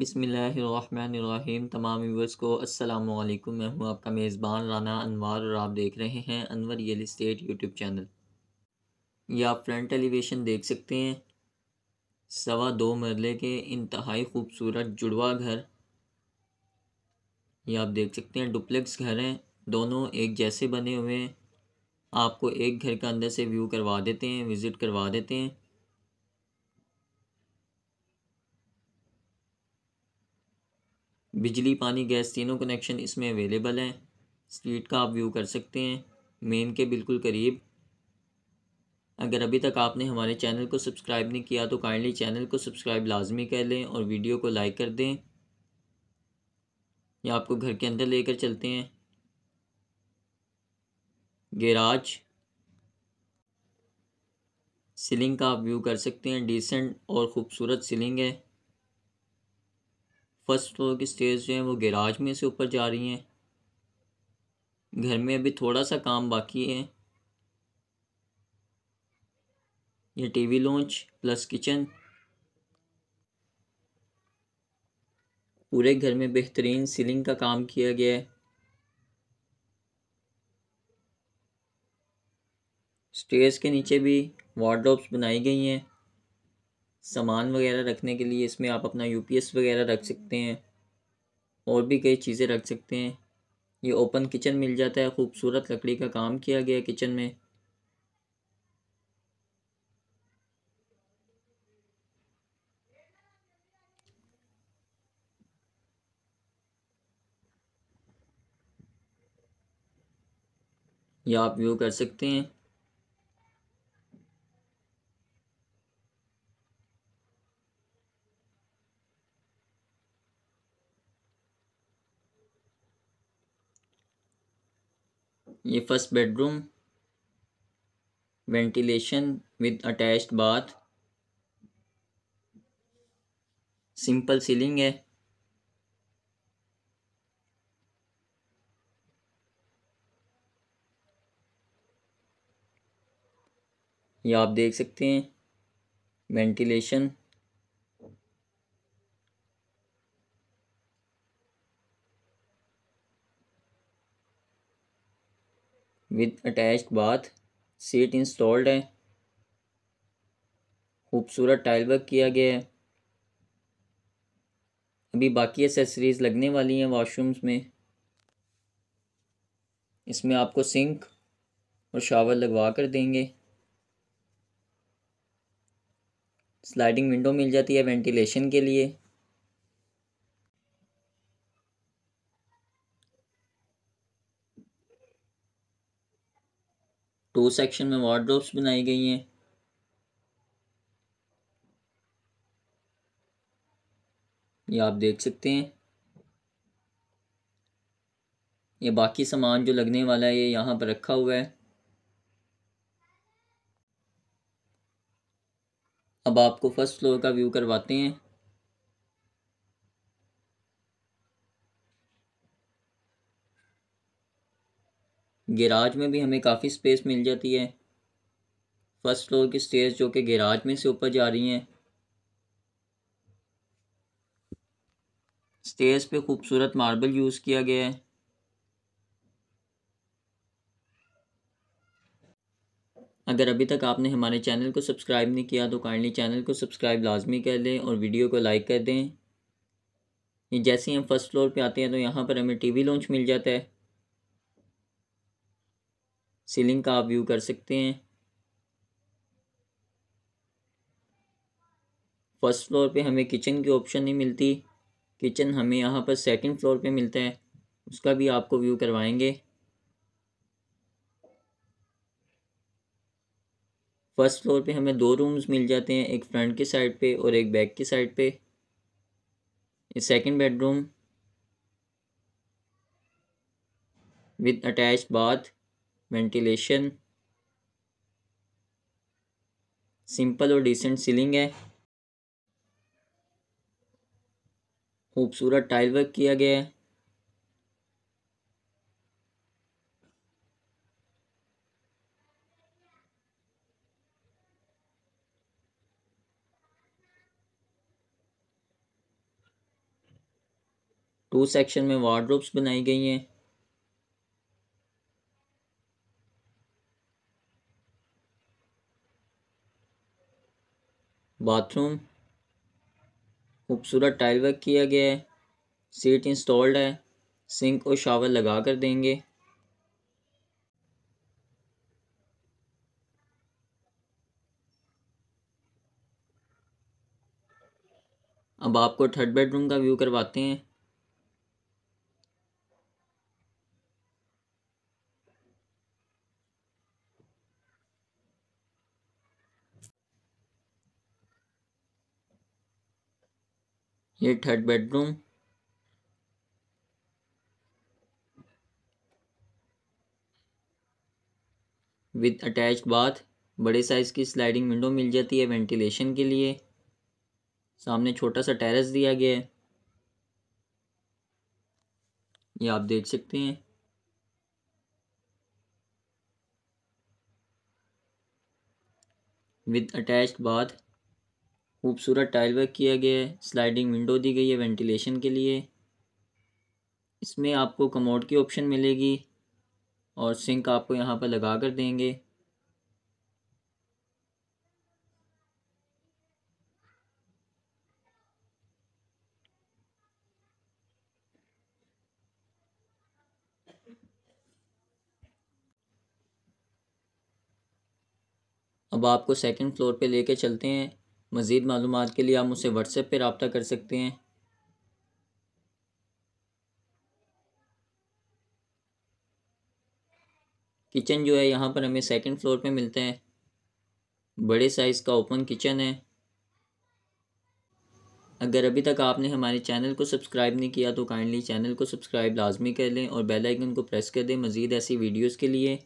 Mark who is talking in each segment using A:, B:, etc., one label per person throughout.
A: बिसमीम तमाम व्यूवर्स को असलकुम मैं हूं आपका मेज़बान राना अनवर और आप देख रहे हैं Anwar real estate YouTube channel ये आप फ्रंट एलिवेशन देख सकते हैं सवा दो मरले के इंतहाई खूबसूरत जुड़वा घर ये आप देख सकते हैं डुप्लेक्स घर हैं दोनों एक जैसे बने हुए हैं आपको एक घर के अंदर से व्यू करवा देते हैं विज़िट करवा देते हैं बिजली पानी गैस तीनों कनेक्शन इसमें अवेलेबल हैं स्ट्रीट का आप व्यू कर सकते हैं मेन के बिल्कुल करीब अगर अभी तक आपने हमारे चैनल को सब्सक्राइब नहीं किया तो काइंडली चैनल को सब्सक्राइब लाजमी कर लें और वीडियो को लाइक कर दें या आपको घर के अंदर लेकर चलते हैं गैराज सीलिंग का आप व्यू कर सकते हैं डिसेंट और ख़ूबसूरत सीलिंग है फर्स्ट फ्लोर की स्टेज जो हैं वो गैराज में से ऊपर जा रही हैं घर में अभी थोड़ा सा काम बाकी है ये टीवी लॉन्च प्लस किचन पूरे घर में बेहतरीन सीलिंग का काम किया गया है स्टेज के नीचे भी वार्ड्रोब्स बनाई गई हैं सामान वगैरह रखने के लिए इसमें आप अपना यू वगैरह रख सकते हैं और भी कई चीज़ें रख सकते हैं ये ओपन किचन मिल जाता है खूबसूरत लकड़ी का काम किया गया किचन में यह आप व्यू कर सकते हैं ये first bedroom ventilation with attached bath simple ceiling है ये आप देख सकते हैं ventilation with attached bath seat installed है खूबसूरत टाइल वर्क किया गया है अभी बाकी एसेसरीज लगने वाली हैं वॉशरूम्स में इसमें आपको सिंक और शावर लगवा कर देंगे स्लाइडिंग विंडो मिल जाती है वेंटिलेशन के लिए टू सेक्शन में वार्ड्रोब्स बनाई गई हैं ये आप देख सकते हैं ये बाकी सामान जो लगने वाला है ये यहाँ पर रखा हुआ है अब आपको फर्स्ट फ्लोर का व्यू करवाते हैं गैराज में भी हमें काफ़ी स्पेस मिल जाती है फर्स्ट फ्लोर की स्टेज जो कि गैराज में से ऊपर जा रही हैं स्टेज पे खूबसूरत मार्बल यूज़ किया गया है अगर अभी तक आपने हमारे चैनल को सब्सक्राइब नहीं किया तो काइंडली चैनल को सब्सक्राइब लाजमी कर दें और वीडियो को लाइक कर दें जैसे ही हम फर्स्ट फ्लोर पे आते हैं तो यहाँ पर हमें टीवी लॉन्च मिल जाता है सीलिंग का आप व्यू कर सकते हैं फर्स्ट फ्लोर पे हमें किचन की ऑप्शन नहीं मिलती किचन हमें यहाँ पर सेकंड फ्लोर पे मिलता है उसका भी आपको व्यू करवाएंगे फर्स्ट फ्लोर पे हमें दो रूम्स मिल जाते हैं एक फ्रंट की साइड पे और एक बैक की साइड पे second bedroom with attach bath ventilation simple और डिसेंट सीलिंग है खूबसूरत टाइल वर्क किया गया है टू सेक्शन में वार्ड्रोब्स बनाई गई हैं बाथरूम खूबसूरत टाइल वर्क किया गया है सीट इंस्टॉल्ड है सिंक और शावर लगा कर देंगे अब आपको थर्ड बेडरूम का व्यू करवाते हैं ये third bedroom with attach bath बड़े साइज़ की स्लाइडिंग विंडो मिल जाती है वेंटिलेशन के लिए सामने छोटा सा टेरेस दिया गया है ये आप देख सकते हैं विद अटैच बाथ खूबसूरत टाइल वर्क किया गया है स्लाइडिंग विंडो दी गई है वेंटिलेशन के लिए इसमें आपको कमोड की ऑप्शन मिलेगी और सिंक आपको यहाँ पर लगा कर देंगे अब आपको सेकंड फ्लोर पे लेके चलते हैं मज़ीद मालूम के लिए आप मुझसे व्हाट्सएप पर रबता कर सकते हैं किचन जो है यहाँ पर हमें सेकंड फ्लोर पे मिलते हैं बड़े साइज़ का ओपन किचन है अगर अभी तक आपने हमारे चैनल को सब्सक्राइब नहीं किया तो काइंडली चैनल को सब्सक्राइब लाजमी कर लें और बेल आइकन को प्रेस कर दें मज़ीद ऐसी वीडियोस के लिए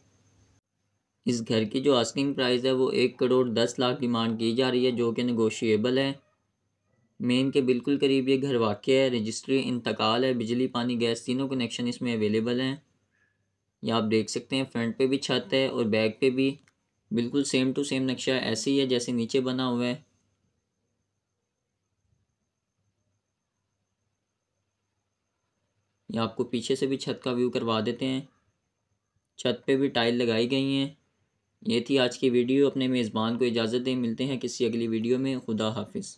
A: इस घर की जो आस्किंग प्राइस है वो एक करोड़ दस लाख डिमांड की जा रही है जो कि नगोशिएबल है मेन के बिल्कुल करीब ये घर वाक़ है रजिस्ट्री इंतकाल है बिजली पानी गैस तीनों कनेक्शन इसमें अवेलेबल हैं या आप देख सकते हैं फ्रंट पे भी छत है और बैक पे भी बिल्कुल सेम टू सेम नक्शा ऐसे ही है जैसे नीचे बना हुआ है या आपको पीछे से भी छत का व्यू करवा देते हैं छत पे भी टाइल लगाई गई हैं ये थी आज की वीडियो अपने मेज़बान को इजाज़त दें मिलते हैं किसी अगली वीडियो में खुदा हाफिज़